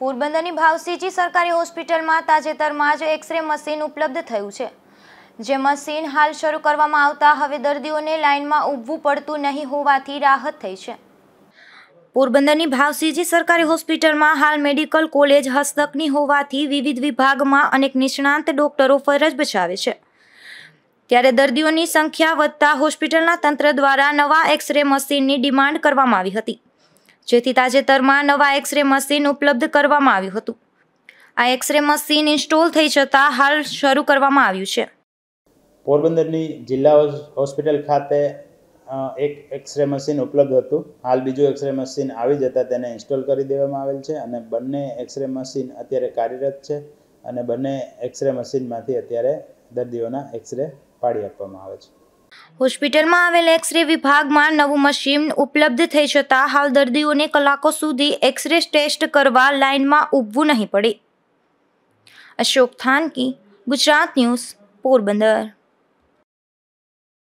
પોરબંદરની ભાવસીજી સરકારી હોસ્પિટલમાં તાજેતરમાં જ એક્સરે મશીન ઉપલબ્ધ થયું છે જે મશીન હાલ શરૂ કરવામાં આવતા હવે દર્દીઓને લાઇનમાં ઊભવું પડતું નહીં હોવાથી રાહત થઈ છે પોરબંદરની ભાવસીજી સરકારી હોસ્પિટલમાં હાલ મેડિકલ કોલેજ હસ્તકની હોવાથી વિવિધ વિભાગમાં અનેક નિષ્ણાંત ડોક્ટરો ફરજ બચાવે છે ત્યારે દર્દીઓની સંખ્યા વધતા હોસ્પિટલના તંત્ર દ્વારા નવા એક્સરે મશીનની ડિમાન્ડ કરવામાં આવી હતી જેથી તાજેતરમાં નવા એક્સરે મશીન ઉપલબ્ધ કરવામાં આવ્યું હતું આ એક્સરે મશીન ઇન્સ્ટોલ થઈ જતાં હાલ શરૂ કરવામાં આવ્યું છે પોરબંદરની જિલ્લા હોસ્પિટલ ખાતે એક એક્સરે મશીન ઉપલબ્ધ હતું હાલ બીજું એક્સરે મશીન આવી જતાં તેને ઇન્સ્ટોલ કરી દેવામાં આવેલ છે અને બંને એક્સરે મશીન અત્યારે કાર્યરત છે અને બંને એક્સરે મશીનમાંથી અત્યારે દર્દીઓના એક્સરે પાડી આપવામાં આવે છે હોસ્પિટલમાં આવેલ એક્સરે વિભાગમાં નવું મશીન ઉપલબ્ધ થઈ જતાં હાલ દર્દીઓને કલાકો સુધી એક્સરે ટેસ્ટ કરવા લાઇનમાં ઊભવું નહીં પડે અશોક થાનકી ગુજરાત ન્યૂઝ પોરબંદર